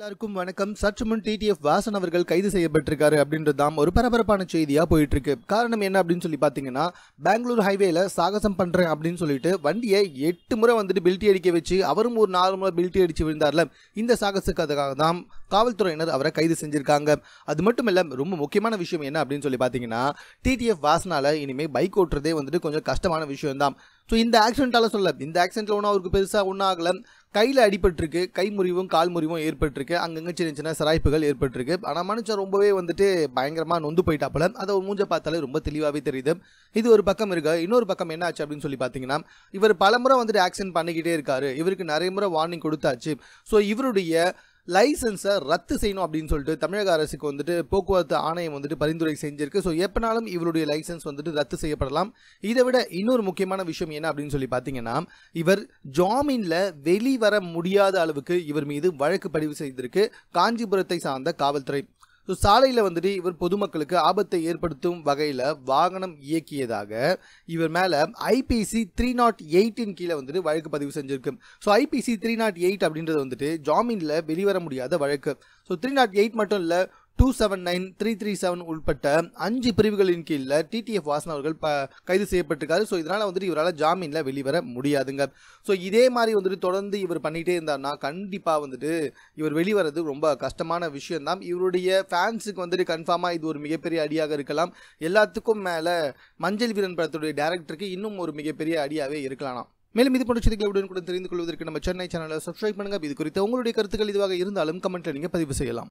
எல்லாருக்கும் வணக்கம் சற்று முன் டிடிஎஃப் வாசன் அவர்கள் கைது செய்யப்பட்டிருக்காரு அப்படின்றதாம் ஒரு பரபரப்பான செய்தியாக போயிட்டு இருக்கு காரணம் என்ன அப்படின்னு சொல்லி பார்த்தீங்கன்னா பெங்களூர் ஹைவேல சாகசம் பண்ணுறேன் அப்படின்னு சொல்லிட்டு வண்டியை எட்டு முறை வந்துட்டு பில்ட்டி அடிக்க வச்சு அவரும் ஒரு நாலு முறை பில்ட்டி அடிச்சு விழுந்தார்ல இந்த சாகசத்துக்காக தான் காவல்துறையினர் அவரை கைது செஞ்சிருக்காங்க அது மட்டும் இல்லை ரொம்ப முக்கியமான விஷயம் என்ன அப்படின்னு சொல்லி பார்த்தீங்கன்னா டிடிஎஃப் வாசனால இனிமேல் பைக் ஓட்டுறதே வந்துட்டு கொஞ்சம் கஷ்டமான விஷயம் தான் ஸோ இந்த ஆக்சிடென்ட்டால சொல்ல இந்த ஆக்சிடென்ட்டில் ஒன்றும் அவருக்கு பெருசாக ஒன்றும் ஆகல கையில் அடிபட்டிருக்கு கை முறிவும் கால் முறிவும் ஏற்பட்டிருக்கு அங்கங்கே சின்ன சின்ன சராய்ப்புகள் ஏற்பட்டிருக்கு ஆனால் மனுஷன் ரொம்பவே வந்துட்டு பயங்கரமாக நொந்து போல அதை மூஞ்ச பார்த்தாலே ரொம்ப தெளிவாகவே தெரியுது இது ஒரு பக்கம் இருக்கு இன்னொரு பக்கம் என்ன ஆச்சு அப்படின்னு சொல்லி பார்த்தீங்கன்னா இவர் பலமுறை வந்துட்டு ஆக்சிடென்ட் பண்ணிக்கிட்டே இருக்காரு இவருக்கு நிறைய முறை வார்னிங் கொடுத்தாச்சு ஸோ இவருடைய லைசன்ஸை ரத்து செய்யணும் அப்படின்னு சொல்லிட்டு தமிழக அரசுக்கு வந்துட்டு போக்குவரத்து ஆணையம் வந்துட்டு பரிந்துரை செஞ்சிருக்கு ஸோ எப்பனாலும் இவருடைய லைசன்ஸ் வந்துட்டு ரத்து செய்யப்படலாம் இதை விட இன்னொரு முக்கியமான விஷயம் என்ன அப்படின்னு சொல்லி பார்த்தீங்கன்னா இவர் ஜாமீனில் வெளிவர முடியாத அளவுக்கு இவர் மீது வழக்கு பதிவு செய்திருக்கு காஞ்சிபுரத்தை சார்ந்த காவல்துறை ஸோ சாலையில் வந்துட்டு இவர் பொதுமக்களுக்கு ஆபத்தை ஏற்படுத்தும் வகையில் வாகனம் இயக்கியதாக இவர் மேலே ஐபிசி த்ரீ நாட் எயிட்டின் கீழே வந்துட்டு வழக்கு பதிவு செஞ்சுருக்கு so IPC three nought eight oh அப்படின்றது வந்துட்டு ஜாமீனில் வெளிவர முடியாத வழக்கு ஸோ த்ரீ நாட் எயிட் மட்டும் இல்லை two seven nine three three seven உட்பட்ட அஞ்சு பிரிவுகளின் கீழே டிடிஎஃப் வாசன் அவர்கள் கைது செய்யப்பட்டிருக்காரு ஸோ இதனால் வந்துட்டு இவரால் ஜாமீனில் வெளிவர முடியாதுங்க ஸோ இதே மாதிரி வந்துட்டு தொடர்ந்து இவர் பண்ணிகிட்டே இருந்தார்னா கண்டிப்பாக வந்துட்டு இவர் வெளிவரது ரொம்ப கஷ்டமான விஷயம்தான் இவருடைய ஃபேன்ஸுக்கு வந்துட்டு கன்ஃபார்மாக இது ஒரு மிகப்பெரிய அடியாக இருக்கலாம் எல்லாத்துக்கும் மேலே மஞ்சள் வீரன் படத்துடைய டேரக்டருக்கு இன்னும் ஒரு மிகப்பெரிய அடியாகவே இருக்கலாம் மேலும் இது போன்ற செய்திகளை கூட தெரிந்து கொள்வதற்கு நம்ம சென்னை சேனலை சப்ஸ்கிரைப் பண்ணுங்க இது குறித்த உங்களுடைய கருத்துக்கள் இதுவாக இருந்தாலும் கமெண்ட்டில் நீங்கள் பதிவு செய்யலாம்